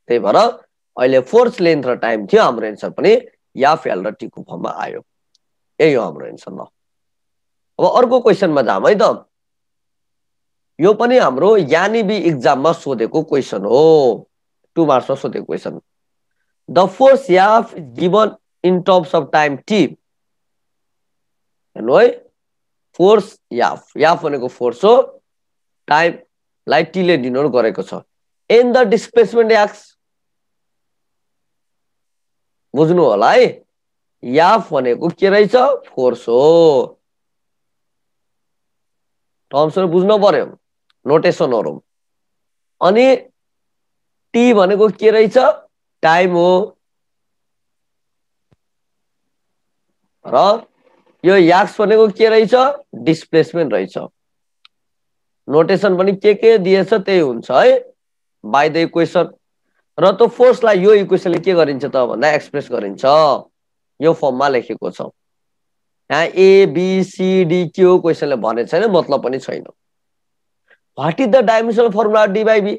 त्यही भएर अहिले फोर्स लेन्थ र टाइम थियो हाम्रो एन्सर पनि याफएल र टीको फर्ममा आयो यही हो हाम्रो एन्सर ल अब अर्को क्वेसनमा जाम है त यो पनि हाम्रो यानि बी इक्जाममा सोधेको क्वेसन हो टु मार्क्समा सोधेको question the force F given in terms of time T हेर्नु है फोर्स याफ याफ भनेको फोर्स हो टाइमलाई टीले डिनोट गरेको छ एन द डिस्प्लेसमेन्ट एक्स बुझ्नु होला है याफ भनेको के रहेछ फोर्स हो टर्म्सहरू बुझ्नु पर्यो नोटेसनहरू अनि टी भनेको के रहेछ टाइम हो र यो याक्स भनेको के रहेछ डिस्प्लेसमेन्ट रहेछ नोटेसन पनि के के दिएछ त्यही हुन्छ है बाई द इक्वेसन र त्यो फोर्सलाई यो इक्वेसनले के गरिन्छ त भन्दा एक्सप्रेस गरिन्छ यो फर्ममा लेखेको छ यहाँ एबिसिडी हो क्वेसनले भने छैन मतलब पनि छैन what is the dimensional formula D by B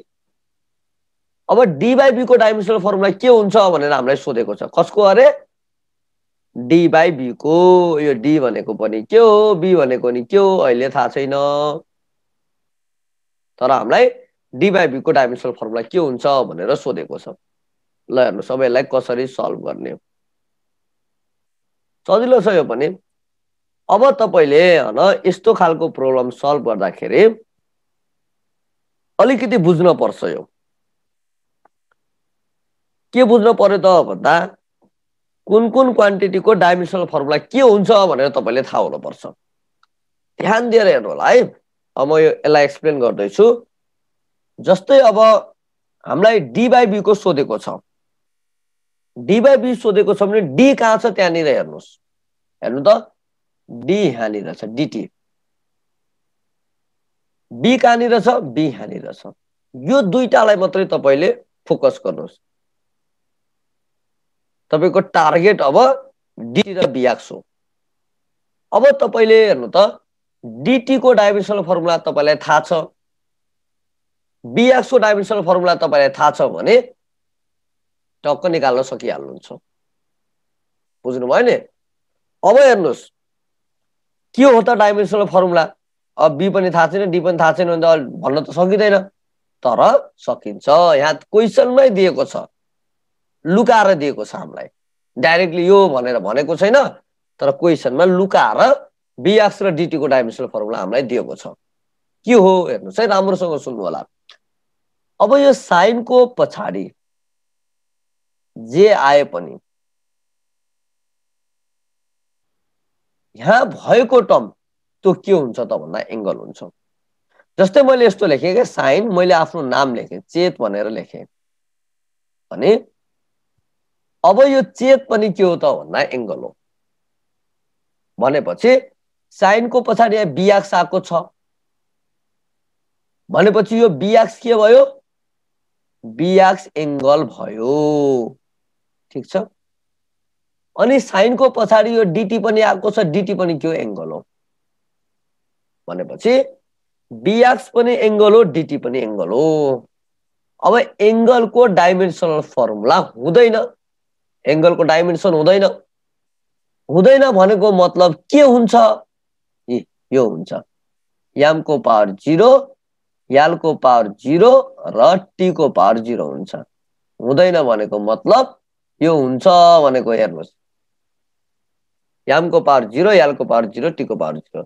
अब डिबाइबीको डाइमेन्सनल फर्मुला के हुन्छ भनेर हामीलाई सोधेको छ कसको अरे डी बाई बीको यो डी भनेको पनि के हो बी भनेको नि के हो अहिले थाहा छैन तर हामीलाई डी बाई बीको डाइमेन्सनल फर्मुला के हुन्छ भनेर सोधेको छ ल हेर्नु सबैलाई कसरी सल्भ गर्ने सजिलो छ यो पनि अब तपाईँले होइन यस्तो खालको प्रब्लम सल्भ गर्दाखेरि अलिकति बुझ्न पर्छ यो के बुझ्नु पर्यो त भन्दा कुन कुन क्वान्टिटीको डाइमेन्सनल फर्मुला के हुन्छ भनेर तपाईँले थाहा हुनुपर्छ ध्यान दिएर हेर्नु होला है म यो यसलाई एक्सप्लेन गर्दैछु जस्तै अब हामीलाई डिबाई बीको सोधेको छ डिबाई बी सोधेको छ भने डी कहाँ छ त्यहाँनिर हेर्नुहोस् हेर्नु त डी यहाँनिर छ डिटी बी कहाँनिर छ बी यहाँनिर छ यो दुइटालाई मात्रै तपाईँले फोकस गर्नुहोस् तपाईँको टार्गेट अब डी र बियाक्स हो अब तपाईँले हेर्नु त डिटीको डाइमेन्सनल फर्मुला तपाईँलाई थाहा छ बिएक्सको डाइमेन्सनल फर्मुला तपाईँलाई थाहा छ भने टक्क निकाल्न सकिहाल्नुहुन्छ बुझ्नुभयो नि अब हेर्नुहोस् के हो त डाइमेन्सनल फर्मुला अब बी पनि थाहा छैन डी पनि थाहा छैन भने त भन्न त सकिँदैन तर सकिन्छ यहाँ क्वेसनमै दिएको छ लुकाएर दिएको छ हामीलाई डाइरेक्टली यो भनेर भनेको छैन तर क्वेसनमा लुकाएर बिएक्स र डिटीको डाइमेन्सनल फर्मुला हामीलाई दिएको छ के हो हेर्नुहोस् है राम्रोसँग सुन्नु होला अब यो साइनको पछाडि जे आए पनि यहाँ भएको टर्म त्यो के हुन्छ त भन्दा एङ्गल हुन्छ जस्तै मैले यस्तो लेखेँ कि साइन मैले आफ्नो नाम लेखेँ चेत भनेर लेखेँ भने अब यो चेत पनि के हो त भन्दा एङ्गल हो भनेपछि साइनको पछाडि यहाँ बियाक्स आएको छ भनेपछि यो बियाक्स के भयो बियाक्स एङ्गल भयो ठिक छ अनि साइनको पछाडि यो डिटी पनि आएको छ डिटी पनि के हो एङ्गल हो भनेपछि बियाक्स पनि एङ्गल हो डिटी पनि एङ्गल हो अब एङ्गलको डाइमेन्सनल फर्मुला हुँदैन एङ्गलको डाइमेन्सन हुँदैन हुँदैन भनेको मतलब के हुन्छ यो हुन्छ यामको पावर जिरो यालको पावर जिरो र टीको पावर जिरो हुन्छ हुँदैन भनेको मतलब यो हुन्छ भनेको हेर्नुहोस् यामको पावर जिरो यालको पावर जिरो टीको पावर जिरो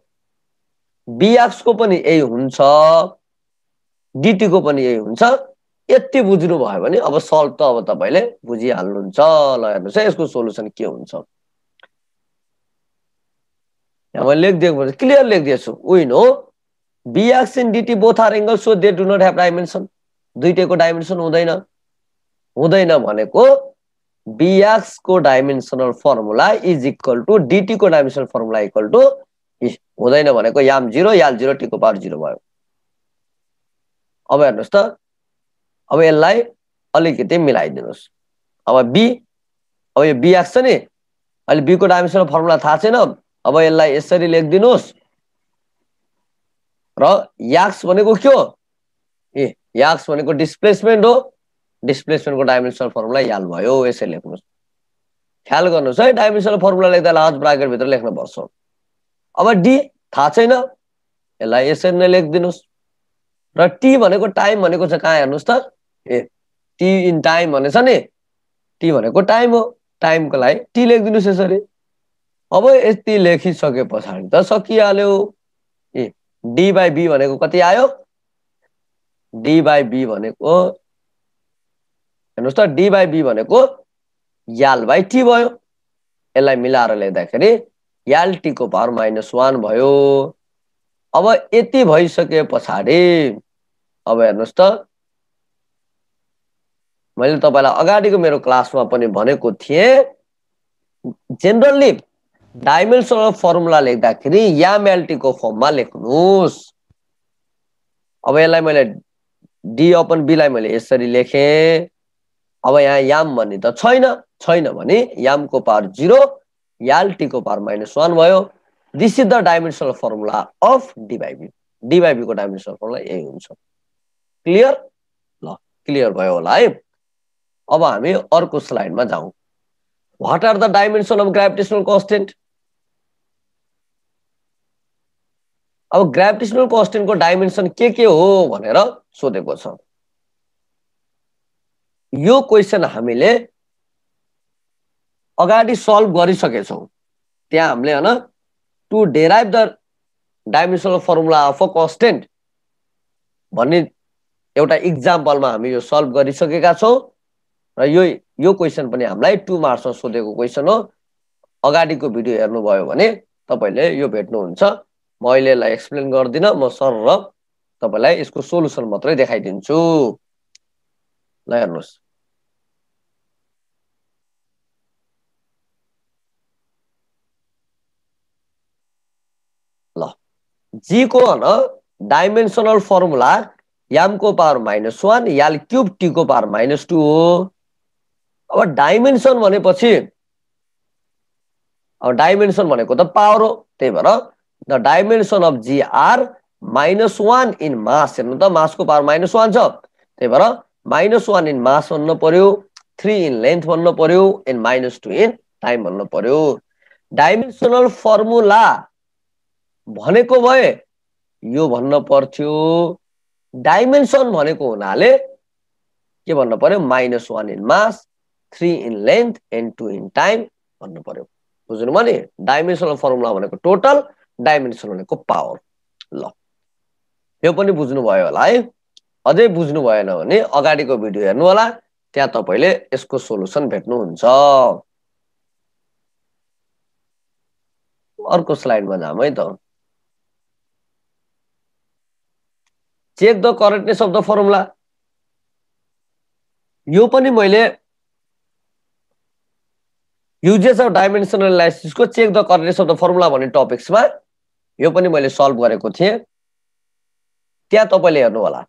बिएक्सको पनि यही हुन्छ डिटीको पनि यही हुन्छ यति बुझ्नु भयो भने अब सल्भ त अब तपाईँले बुझिहाल्नुहुन्छ ल हेर्नुहोस् है यसको सोल्युसन के हुन्छ यहाँ मैले लेखिदिएको भने क्लियर लेखिदिएछु उइन हो B X and D T both are angle so they do not have dimension दुइटैको डाइमेन्सन हुँदैन हुँदैन भनेको बिएक्सको dimensional formula is equal to डिटीको डाइमेन्सनल फर्मुला इक्वल टु हुँदैन भनेको याम जिरो याल जिरो टीको पावर जिरो भयो अब हेर्नुहोस् त अब यसलाई अलिकति मिलाइदिनुहोस् अब बी अब यो बी आएको छ नि अहिले बीको डाइमेन्सनल फर्मुला थाहा छैन अब यसलाई यसरी लेखिदिनुहोस् र याक्स भनेको के हो ए याक्स भनेको डिस्प्लेसमेन्ट हो डिस्प्लेसमेन्टको डाइमेन्सनल फर्मुला याद भयो यसरी लेख्नुहोस् ख्याल गर्नुहोस् है डाइमेन्सनल फर्मुला लेख्दा लाज ब्राकेटभित्र लेख्नुपर्छ अब डी थाहा छैन यसलाई यसरी नै लेखिदिनुहोस् र टी भनेको टाइम भनेको छ कहाँ हेर्नुहोस् त ए टी इन टाइम भनेछ नि टी भनेको टाइम हो टाइमको लागि टी लेखिदिनुहोस् यसरी अब यति लेखिसके पछाडि त सकिहाल्यो ए डी बाई बी भनेको कति आयो डी बाई बी भनेको हेर्नुहोस् त डी बाई बी भनेको याल बाई टी भयो यसलाई मिलाएर लेख्दाखेरि याल टीको पावर माइनस वान भयो अब यति भइसके पछाडि अब हेर्नुहोस् त मैले तपाईँलाई अगाडिको मेरो क्लासमा पनि भनेको थिएँ जेनरली डाइमेन्सनल फर्मुला लेख्दाखेरि यामएलटीको फर्ममा लेख्नुहोस् अब यसलाई मैले डी अपन बीलाई मैले यसरी लेखेँ अब यहाँ याम भन्ने त छैन छैन भने यामको पावर जिरो याल्टीको पावर माइनस वान भयो this is the dimensional formula of D by B डिभाइबीको डाइमेन्सनल फर्मुला यही हुन्छ क्लियर ल क्लियर भयो होला है अब हामी अर्को स्लाइडमा जाउँ what are the dimension of gravitational constant अब ग्राभिटेसनल कन्सटेन्टको डाइमेन्सन के के हो भनेर सोधेको छ यो क्वेसन हामीले अगाडि सल्भ गरिसकेछौँ त्यहाँ हामीले होइन to derive the dimensional formula of a constant भन्ने एउटा इक्जाम्पलमा हामी यो सल्भ गरिसकेका छौँ र यो यो क्वेसन पनि हामीलाई टु मार्क्समा सोधेको क्वेसन हो अगाडिको भिडियो हेर्नुभयो भने तपाईँले यो भेट्नुहुन्छ म अहिले यसलाई एक्सप्लेन गर्दिनँ म सर र तपाईँलाई यसको सोल्युसन मात्रै देखाइदिन्छु ल हेर्नुहोस् जी को है ना डाइमेन्सनल फर्मुला यामको को power minus one L cube T को पावर माइनस टू हो अब डाइमेन्सन भनेपछि अब डाइमेन्सन भनेको त पावर हो त्यही भएर the dimension of R minus one in mass हेर्नु त मासको पावर माइनस वान छ त्यही भएर माइनस वान इन मास भन्नु पर्यो थ्री इन लेन्थ भन्नु पर्यो and minus two in time भन्नु पर्यो डाइमेन्सनल फर्मुला भनेको भए यो भन्न पर्थ्यो डाइमेन्सन भनेको हुनाले के भन्नु पर्यो minus one in mass three in length and two in time भन्नु पर्यो बुझ्नुभयो नि डाइमेन्सनल फर्मुला भनेको टोटल डाइमेन्सन भनेको पावर ल यो पनि बुझ्नुभयो होला है अझै बुझ्नु भएन भने अगाडिको भिडियो हेर्नु होला त्यहाँ तपाईँले यसको सोल्युसन भेट्नुहुन्छ अर्को स्लाइडमा जाम है त check the correctness of the formula यो पनि मैले युजेस अफ डाइमेन्सनल एनालाइसिसको check the correctness of the formula भन्ने टपिक्समा यो पनि मैले सल्भ गरेको थिएँ त्यहाँ तपाईँले हेर्नु होला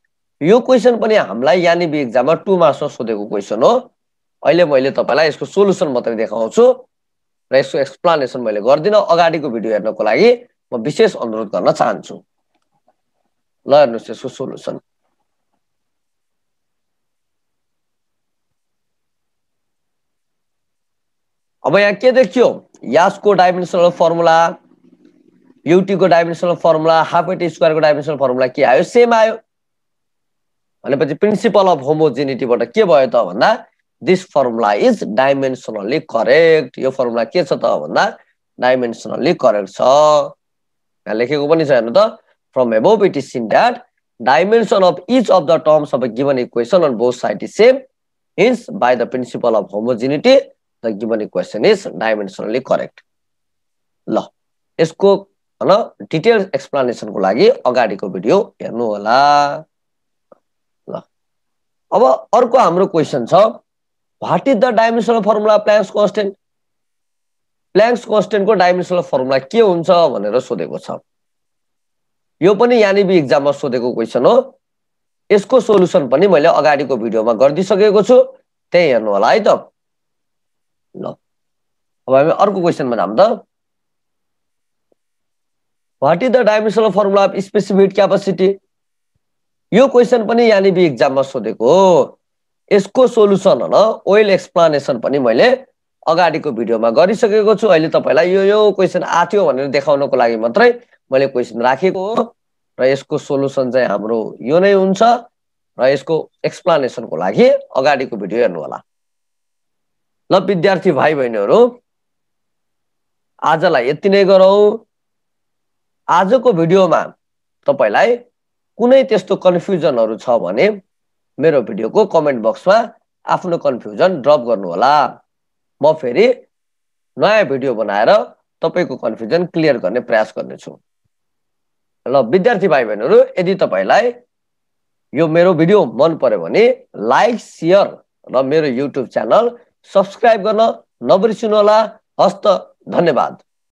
यो क्वेसन पनि हामीलाई यानि बी एक्जाममा टु मार्क्समा सोधेको क्वेसन हो अहिले मैले तपाईँलाई यसको सोल्युसन मात्रै देखाउँछु र यसको एक्सप्लानेसन मैले गर्दिनँ अगाडिको भिडियो हेर्नको लागि म विशेष अनुरोध गर्न चाहन्छु ल हेर्नुहोस् यसको सोल्युसन अब यहाँ के देखियो यासको डाइमेन्सनल फर्मुला युटीको डाइमेन्सनल फर्मुला हाफ एट स्क्वायरको डाइमेन्सनल फर्मुला के आयो सेम आयो भनेपछि प्रिन्सिपल अफ होमोजेनिटीबाट के भयो त भन्दा this formula is dimensionally correct यो फर्मुला के छ त भन्दा डाइमेन्सनल्ली करेक्ट छ यहाँ लेखेको पनि छ हेर्नु त From above, it is seen that dimension of each of the terms of a given equation on both sides is same. Hence, by the principle of homogeneity, the given equation is dimensionally correct. ल यसको होइन डिटेल एक्सप्लानेसनको लागि अगाडिको भिडियो हेर्नु होला ल अब अर्को हाम्रो क्वेसन छ what is the dimensional formula Planck's constant Planck's कन्सटेन्टको डाइमेन्सनल फर्मुला के हुन्छ भनेर सोधेको छ यो पनि यहाँनिर इक्जाममा सोधेको क्वेसन हो यसको सोल्युसन पनि मैले अगाडिको भिडियोमा गरिदिइसकेको छु त्यही हेर्नु होला है त ल अब हामी अर्को क्वेसनमा जाऊँ त what is the dimensional formula of specific capacity यो क्वेसन पनि यहाँनिर इक्जाममा सोधेको हो यसको सोल्युसन होइन ओइल एक्सप्लानेसन पनि मैले अगाडिको भिडियोमा गरिसकेको छु अहिले तपाईँलाई यो यो क्वेसन आएको भनेर देखाउनको लागि मात्रै मैले क्वेसन राखेको हो र यसको सोल्युसन चाहिँ हाम्रो यो नै हुन्छ र यसको एक्सप्लानेसनको लागि अगाडिको भिडियो हेर्नु होला ल विद्यार्थी भाइ बहिनीहरू आजलाई यति नै गरौँ आजको भिडियोमा तपाईँलाई कुनै त्यस्तो कन्फ्युजनहरू छ भने मेरो भिडियोको कमेन्ट बक्समा आफ्नो कन्फ्युजन ड्रप गर्नुहोला म फेरि नयाँ भिडियो बनाएर तपाईँको कन्फ्युजन क्लियर गर्ने प्रयास गर्नेछु ल विद्यार्थी भाइ बहिनीहरू यदि तपाईँलाई यो मेरो भिडियो मन पर्यो भने लाइक सेयर र मेरो युट्युब च्यानल सब्सक्राइब गर्न होला हस्त धन्यवाद